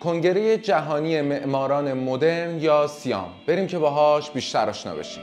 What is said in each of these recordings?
کنگره جهانی معماران مدرن یا سیام بریم که باهاش بیشتر آشنا بشیم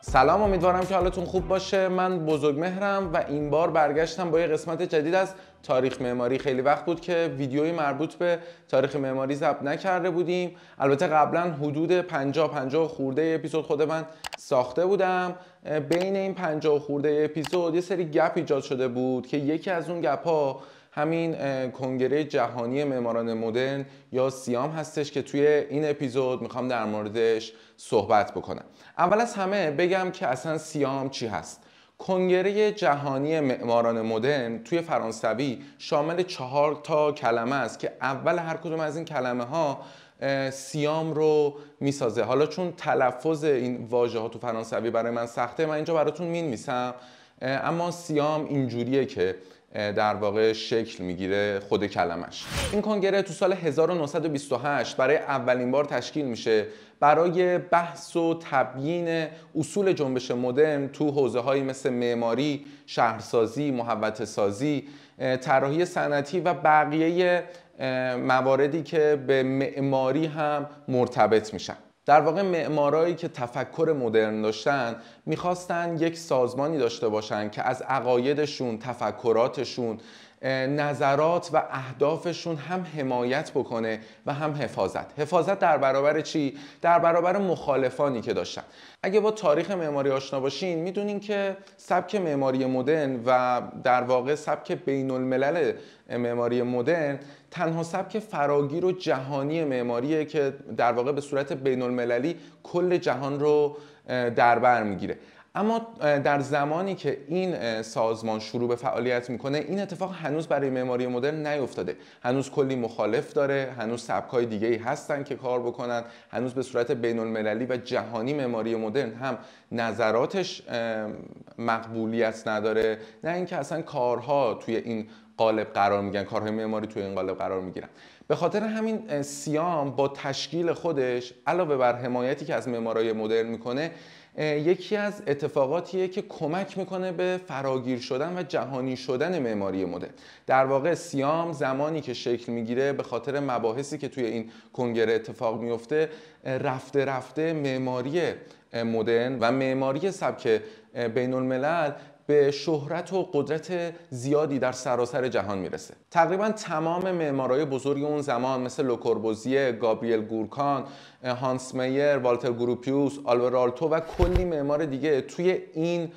سلام امیدوارم که حالتون خوب باشه من بزرگ مهرم و این بار برگشتم با یه قسمت جدید از تاریخ معماری خیلی وقت بود که ویدیوی مربوط به تاریخ معماری ضبط نکرده بودیم البته قبلا حدود 50 50 خورده اپیزود خود من ساخته بودم بین این 50 خورده اپیزود یه سری گپ ایجاد شده بود که یکی از اون گپ ها همین کنگره جهانی معماران مدرن یا سیام هستش که توی این اپیزود میخوام در موردش صحبت بکنم اول از همه بگم که اصلا سیام چی هست کنگره جهانی معماران مدرن توی فرانسوی شامل چهار تا کلمه است که اول هر کدوم از این کلمه ها سیام رو میسازه حالا چون تلفظ این واژه ها تو فرانسوی برای من سخته من اینجا براتون مینویسم اما سیام اینجوریه که در واقع شکل میگیره خود کلمش این کنگره تو سال 1928 برای اولین بار تشکیل میشه برای بحث و تبیین اصول جنبش مدرن تو حوزه های مثل معماری، شهرسازی، محوت سازی، طراحی صنعتی و بقیه مواردی که به معماری هم مرتبط میشن در واقع معمارایی که تفکر مدرن داشتن میخواستن یک سازمانی داشته باشن که از عقایدشون، تفکراتشون نظرات و اهدافشون هم حمایت بکنه و هم حفاظت حفاظت در برابر چی در برابر مخالفانی که داشتن اگه با تاریخ معماری آشنا باشین میدونین که سبک معماری مدرن و در واقع سبک بین الملل معماری مدرن تنها سبک فراگیر و جهانی معماریه که در واقع به صورت بین المللی کل جهان رو در بر میگیره اما در زمانی که این سازمان شروع به فعالیت میکنه این اتفاق هنوز برای معماری مدرن نیفتاده هنوز کلی مخالف داره هنوز سبکای دیگه ای هستن که کار بکنن هنوز به صورت بین المللی و جهانی معماری مدرن هم نظراتش مقبولیت نداره نه اینکه اصلا کارها توی این قالب قرار میگن کارهای معماری توی این قالب قرار میگیرن به خاطر همین سیام با تشکیل خودش علاوه بر حمایتی که از معماری مدرن میکنه یکی از اتفاقاتیه که کمک میکنه به فراگیر شدن و جهانی شدن معماری مدرن در واقع سیام زمانی که شکل میگیره به خاطر مباحثی که توی این کنگره اتفاق میفته رفته رفته معماری مدرن و معماری سبک بین الملل به شهرت و قدرت زیادی در سراسر جهان میرسه تقریبا تمام معمارای بزرگ اون زمان مثل لوکوربوزیه، گابریل گورکان، هانس میر، والتر گروپیوس، آلبرالتو و کلی معمار دیگه توی این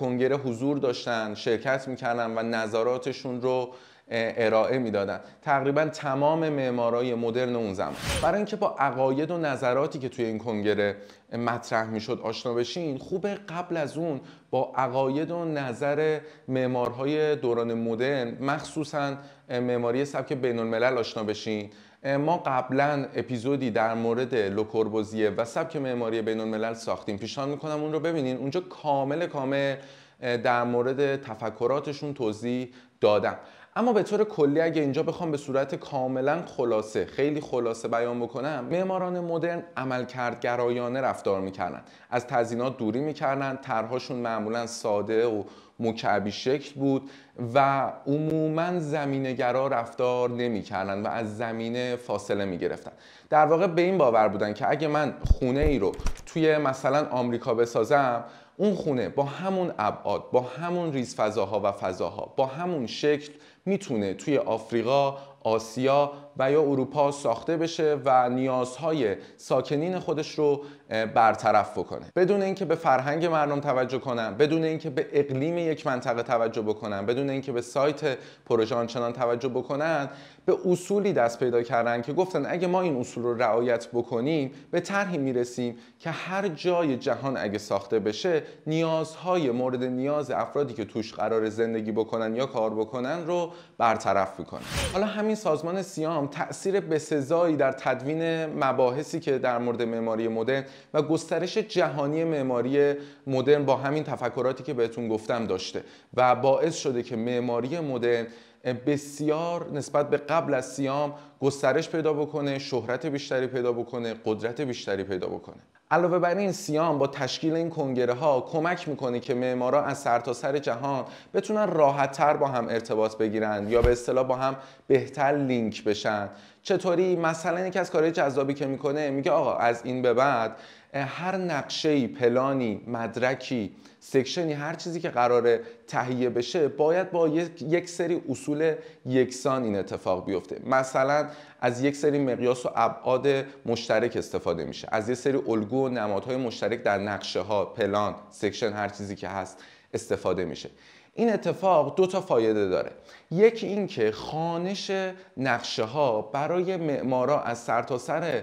کنگره حضور داشتن، شرکت میکردن و نظراتشون رو ارائه میدادن تقریبا تمام معمارای مدرن اون زمان برای اینکه با عقاید و نظراتی که توی این کنگره مطرح میشد آشنا بشین خوبه قبل از اون با عقاید و نظر معمارهای دوران مدرن مخصوصا معماری سبک بین الملل آشنا بشین ما قبلا اپیزودی در مورد لوکوربوزیه و سبک معماری بین الملل ساختیم پیشنهاد میکنم اون رو ببینین اونجا کامل کامل در مورد تفکراتشون توضیح دادم اما به طور کلی اگه اینجا بخوام به صورت کاملا خلاصه خیلی خلاصه بیان بکنم معماران مدرن عملکردگرایانه رفتار میکردن از تزینات دوری میکردن ترهاشون معمولا ساده و مکعبی شکل بود و عموما زمینهگرا رفتار نمیکردن و از زمینه فاصله میگرفتن در واقع به این باور بودن که اگه من خونه ای رو توی مثلا آمریکا بسازم اون خونه با همون ابعاد با همون ریز فضاها و فضاها با همون شکل میتونه توی آفریقا، آسیا و یا اروپا ساخته بشه و نیازهای ساکنین خودش رو برطرف بکنه بدون اینکه به فرهنگ مردم توجه کنن بدون اینکه به اقلیم یک منطقه توجه بکنن بدون اینکه به سایت پروژه آنچنان توجه بکنن به اصولی دست پیدا کردن که گفتن اگه ما این اصول رو رعایت بکنیم به طرحی میرسیم که هر جای جهان اگه ساخته بشه نیازهای مورد نیاز افرادی که توش قرار زندگی بکنن یا کار بکنن رو برطرف میکنه حالا همین سازمان سیام تأثیر تاثیر بسزایی در تدوین مباحثی که در مورد معماری مدرن و گسترش جهانی معماری مدرن با همین تفکراتی که بهتون گفتم داشته و باعث شده که معماری مدرن بسیار نسبت به قبل از سیام گسترش پیدا بکنه شهرت بیشتری پیدا بکنه قدرت بیشتری پیدا بکنه علاوه بر این سیام با تشکیل این کنگره ها کمک میکنه که معمارا از سرتاسر سر جهان بتونن راحت تر با هم ارتباط بگیرن یا به اصطلاح با هم بهتر لینک بشن چطوری مثلا یکی از کارهای جذابی که میکنه میگه آقا از این به بعد هر نقشه پلانی مدرکی سکشنی هر چیزی که قراره تهیه بشه باید با یک سری اصول یکسان این اتفاق بیفته مثلا از یک سری مقیاس و ابعاد مشترک استفاده میشه از یک سری الگو و نمادهای مشترک در نقشه ها پلان سکشن هر چیزی که هست استفاده میشه این اتفاق دو تا فایده داره یکی اینکه خانش نقشه ها برای معمارا از تا سر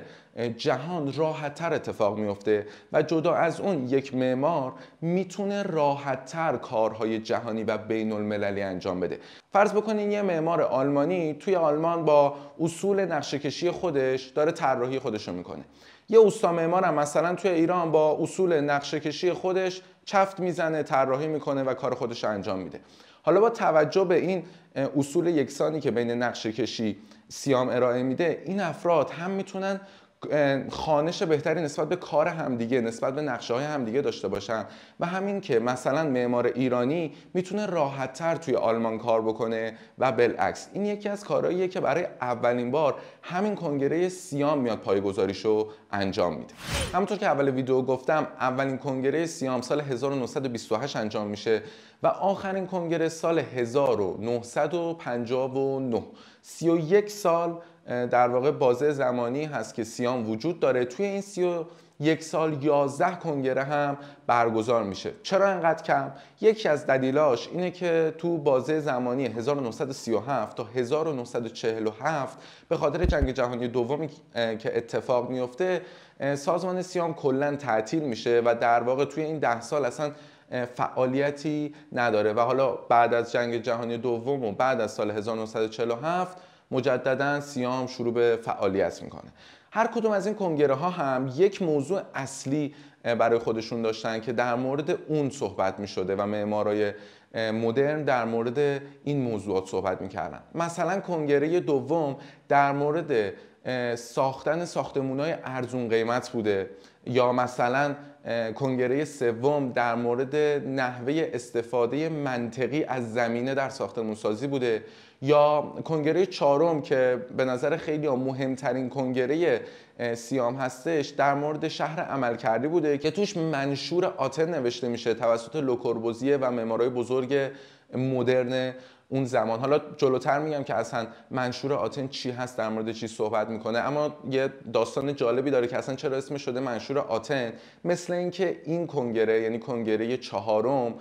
جهان راحتتر اتفاق میفته و جدا از اون یک معمار میتونه راحتتر کارهای جهانی و بین المللی انجام بده فرض بکنین یه معمار آلمانی توی آلمان با اصول نقشه‌کشی خودش داره طراحی خودش رو میکنه یه اوستا معمار هم مثلا توی ایران با اصول کشی خودش چفت میزنه طراحی میکنه و کار خودش رو انجام میده حالا با توجه به این اصول یکسانی که بین نقشه کشی سیام ارائه میده این افراد هم میتونن خانش بهتری نسبت به کار همدیگه نسبت به نقشه های همدیگه داشته باشن و همین که مثلا معمار ایرانی میتونه راحت تر توی آلمان کار بکنه و بالعکس این یکی از کارهاییه که برای اولین بار همین کنگره سیام میاد رو انجام میده همونطور که اول ویدیو گفتم اولین کنگره سیام سال 1928 انجام میشه و آخرین کنگره سال 1959 یک سال در واقع بازه زمانی هست که سیام وجود داره توی این سی یک سال یازده کنگره هم برگزار میشه چرا انقدر کم یکی از دلیلاش اینه که تو بازه زمانی 1937 تا 1947 به خاطر جنگ جهانی دومی که اتفاق میفته سازمان سیام کلا تعطیل میشه و در واقع توی این ده سال اصلا فعالیتی نداره و حالا بعد از جنگ جهانی دوم و بعد از سال 1947 مجددا سیام شروع به فعالیت میکنه هر کدوم از این کنگره ها هم یک موضوع اصلی برای خودشون داشتن که در مورد اون صحبت می شده و معمارای مدرن در مورد این موضوعات صحبت کردن مثلا کنگره دوم در مورد ساختن ساختمون های ارزون قیمت بوده یا مثلا کنگره سوم در مورد نحوه استفاده منطقی از زمینه در ساختمون سازی بوده یا کنگره چهارم که به نظر خیلی مهمترین کنگره سیام هستش در مورد شهر عمل کردی بوده که توش منشور آتن نوشته میشه توسط لوکوربوزیه و معمارای بزرگ مدرن اون زمان حالا جلوتر میگم که اصلا منشور آتن چی هست در مورد چی صحبت میکنه اما یه داستان جالبی داره که اصلا چرا اسم شده منشور آتن مثل اینکه این کنگره یعنی کنگره چهارم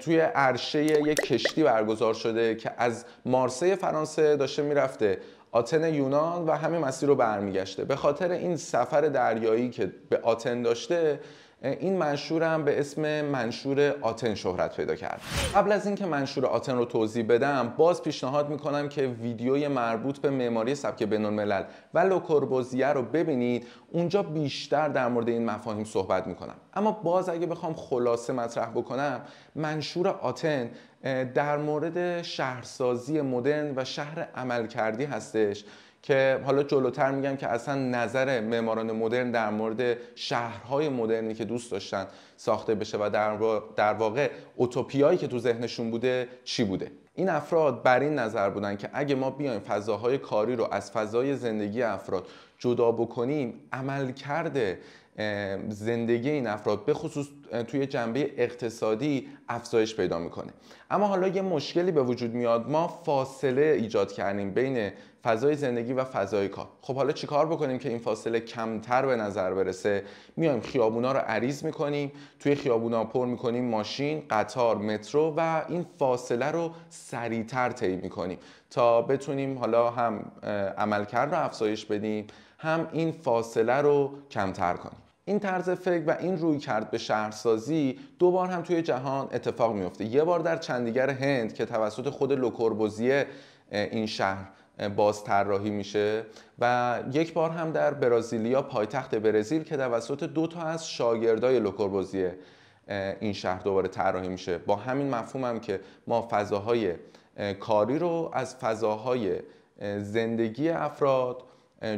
توی عرشه یک کشتی برگزار شده که از مارسه فرانسه داشته میرفته آتن یونان و همه مسیر رو برمیگشته به خاطر این سفر دریایی که به آتن داشته این منشور هم به اسم منشور آتن شهرت پیدا کرد قبل از اینکه منشور آتن رو توضیح بدم باز پیشنهاد میکنم که ویدیوی مربوط به معماری سبک بینالملل و لوکوربوزیه رو ببینید اونجا بیشتر در مورد این مفاهیم صحبت میکنم اما باز اگه بخوام خلاصه مطرح بکنم منشور آتن در مورد شهرسازی مدرن و شهر عملکردی هستش که حالا جلوتر میگم که اصلا نظر معماران مدرن در مورد شهرهای مدرنی که دوست داشتن ساخته بشه و در واقع اوتوپیایی که تو ذهنشون بوده چی بوده این افراد بر این نظر بودن که اگه ما بیایم فضاهای کاری رو از فضای زندگی افراد جدا بکنیم عمل کرده زندگی این افراد به خصوص توی جنبه اقتصادی افزایش پیدا میکنه اما حالا یه مشکلی به وجود میاد ما فاصله ایجاد کردیم بین فضای زندگی و فضای کار خب حالا چیکار بکنیم که این فاصله کمتر به نظر برسه میایم خیابونا رو عریض میکنیم توی خیابونا پر میکنیم ماشین قطار مترو و این فاصله رو سریعتر طی میکنیم تا بتونیم حالا هم عملکرد رو افزایش بدیم هم این فاصله رو کمتر کنیم این طرز فکر و این روی کرد به شهرسازی دو بار هم توی جهان اتفاق میفته یه بار در چندیگر هند که توسط خود لوکوربوزیه این شهر باز طراحی میشه و یک بار هم در برازیلیا پایتخت برزیل که توسط دو تا از شاگردای لوکوربوزیه این شهر دوباره طراحی میشه با همین مفهومم هم که ما فضاهای کاری رو از فضاهای زندگی افراد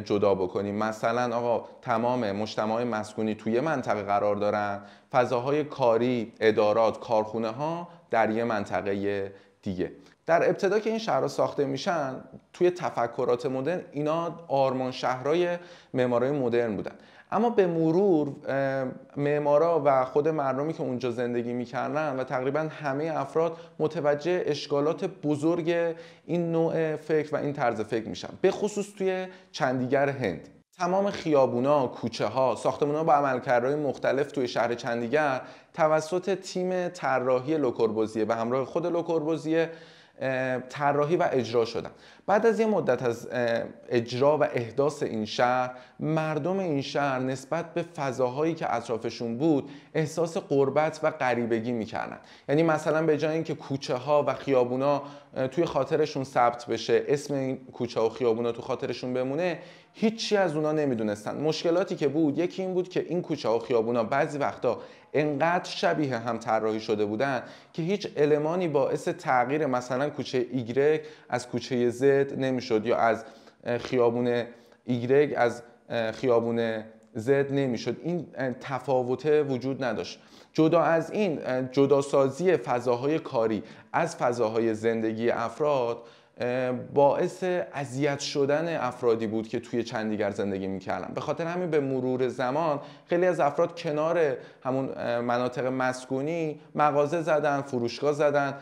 جدا بکنیم مثلا آقا تمام مجتمع مسکونی توی منطقه قرار دارن فضاهای کاری ادارات کارخونه ها در یه منطقه دیگه در ابتدا که این شهرها ساخته میشن توی تفکرات مدرن اینا آرمان شهرهای معماری مدرن بودن اما به مرور معمارا و خود مردمی که اونجا زندگی میکردن و تقریبا همه افراد متوجه اشکالات بزرگ این نوع فکر و این طرز فکر میشن به خصوص توی چندیگر هند تمام خیابونا، کوچه ها، ها با عملکردهای مختلف توی شهر چندیگر توسط تیم طراحی لوکوربوزیه به همراه خود لوکوربوزیه طراحی و اجرا شدن بعد از یه مدت از اجرا و احداث این شهر مردم این شهر نسبت به فضاهایی که اطرافشون بود احساس قربت و غریبگی میکردن یعنی مثلا به جای اینکه کوچه ها و خیابونا توی خاطرشون ثبت بشه اسم این کوچه و خیابونا تو خاطرشون بمونه هیچی از اونا نمیدونستن مشکلاتی که بود یکی این بود که این کوچه و خیابونا بعضی وقتا انقدر شبیه هم طراحی شده بودن که هیچ المانی باعث تغییر مثلا کوچه ایگرگ از کوچه زد نمیشد یا از خیابون ایگرگ از خیابون زد نمیشد این تفاوت وجود نداشت جدا از این جداسازی فضاهای کاری از فضاهای زندگی افراد باعث اذیت شدن افرادی بود که توی چندیگر زندگی میکردن به خاطر همین به مرور زمان خیلی از افراد کنار همون مناطق مسکونی مغازه زدن فروشگاه زدن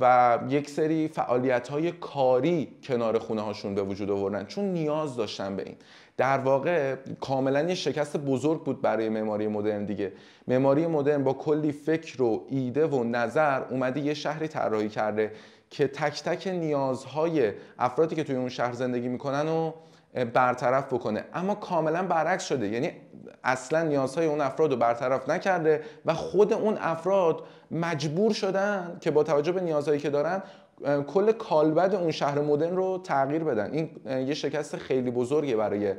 و یک سری فعالیت های کاری کنار خونه هاشون به وجود آوردن چون نیاز داشتن به این در واقع کاملا یه شکست بزرگ بود برای معماری مدرن دیگه معماری مدرن با کلی فکر و ایده و نظر اومده یه شهری طراحی کرده که تک تک نیازهای افرادی که توی اون شهر زندگی میکنن و برطرف بکنه اما کاملا برعکس شده یعنی اصلا نیازهای اون افراد رو برطرف نکرده و خود اون افراد مجبور شدن که با توجه به نیازهایی که دارن کل کالبد اون شهر مدرن رو تغییر بدن این یه شکست خیلی بزرگی برای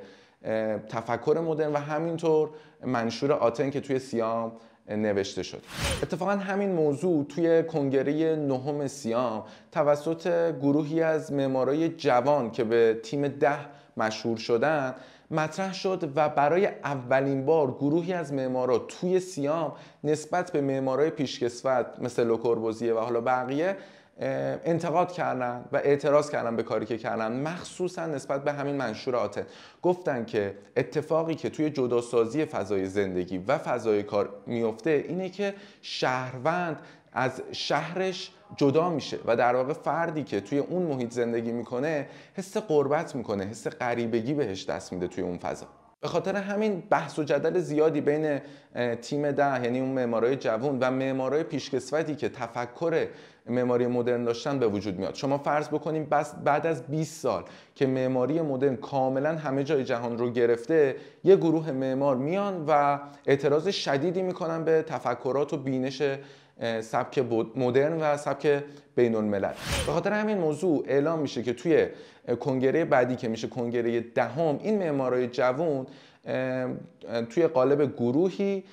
تفکر مدرن و همینطور منشور آتن که توی سیام نوشته شد اتفاقا همین موضوع توی کنگره نهم سیام توسط گروهی از معمارای جوان که به تیم ده مشهور شدن مطرح شد و برای اولین بار گروهی از معمارا توی سیام نسبت به معمارای پیشکسوت مثل لوکوربوزیه و حالا بقیه انتقاد کردن و اعتراض کردن به کاری که کردن مخصوصا نسبت به همین منشور آتن گفتن که اتفاقی که توی جداسازی فضای زندگی و فضای کار میفته اینه که شهروند از شهرش جدا میشه و در واقع فردی که توی اون محیط زندگی میکنه حس قربت میکنه حس قریبگی بهش دست میده توی اون فضا به خاطر همین بحث و جدل زیادی بین تیم ده یعنی اون معمارای جوان و معمارای پیشکسوتی که تفکر معماری مدرن داشتن به وجود میاد شما فرض بکنیم بس بعد از 20 سال که معماری مدرن کاملا همه جای جهان رو گرفته یه گروه معمار میان و اعتراض شدیدی میکنن به تفکرات و بینش سبک مدرن و سبک بین الملل به خاطر همین موضوع اعلام میشه که توی کنگره بعدی که میشه کنگره دهم این معمارای جوون توی قالب گروهی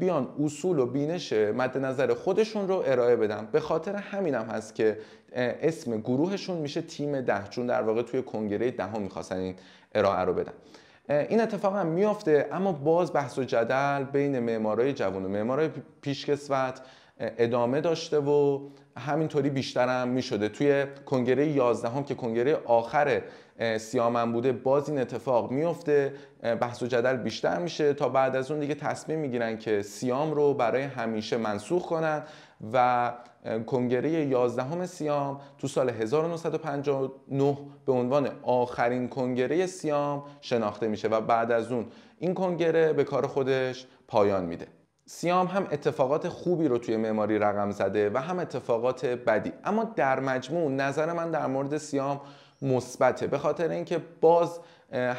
بیان اصول و بینش مد نظر خودشون رو ارائه بدن به خاطر همینم هم هست که اسم گروهشون میشه تیم ده چون در واقع توی کنگره دهم ها میخواستن این ارائه رو بدن این اتفاق هم میافته اما باز بحث و جدل بین معمارای جوان و معمارای پیشکسوت ادامه داشته و همینطوری بیشتر هم میشده توی کنگره 11 هم که کنگره آخر سیامن بوده باز این اتفاق میفته بحث و جدل بیشتر میشه تا بعد از اون دیگه تصمیم میگیرن که سیام رو برای همیشه منسوخ کنن و کنگره 11 سیام تو سال 1959 به عنوان آخرین کنگره سیام شناخته میشه و بعد از اون این کنگره به کار خودش پایان میده سیام هم اتفاقات خوبی رو توی معماری رقم زده و هم اتفاقات بدی اما در مجموع نظر من در مورد سیام مثبته به خاطر اینکه باز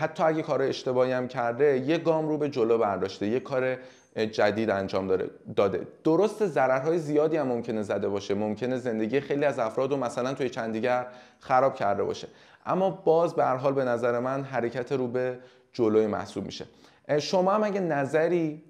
حتی اگه کار اشتباهی هم کرده یه گام رو به جلو برداشته یه کار جدید انجام داره داده درست ضررهای زیادی هم ممکنه زده باشه ممکنه زندگی خیلی از افراد و مثلا توی دیگر خراب کرده باشه اما باز به هر حال به نظر من حرکت رو به جلوی محسوب میشه شما هم اگه نظری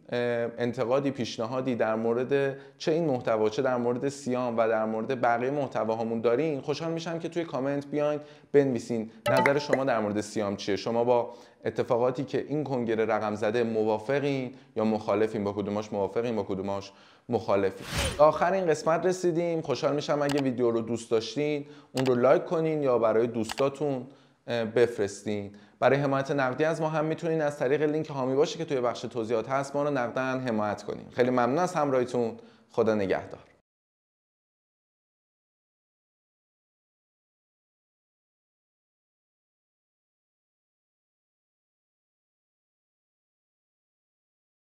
انتقادی پیشنهادی در مورد چه این محتوا چه در مورد سیام و در مورد بقیه محتواهامون دارین خوشحال میشم که توی کامنت بیاین بنویسین نظر شما در مورد سیام چیه شما با اتفاقاتی که این کنگره رقم زده موافقین یا مخالفین با کدوماش موافقین با کدوماش مخالفین آخر این قسمت رسیدیم خوشحال میشم اگه ویدیو رو دوست داشتین اون رو لایک کنین یا برای دوستاتون بفرستین برای حمایت نقدی از ما هم میتونین از طریق لینک هامی باشه که توی بخش توضیحات هست ما رو نقدن حمایت کنیم خیلی ممنون از همراهیتون خدا نگهدار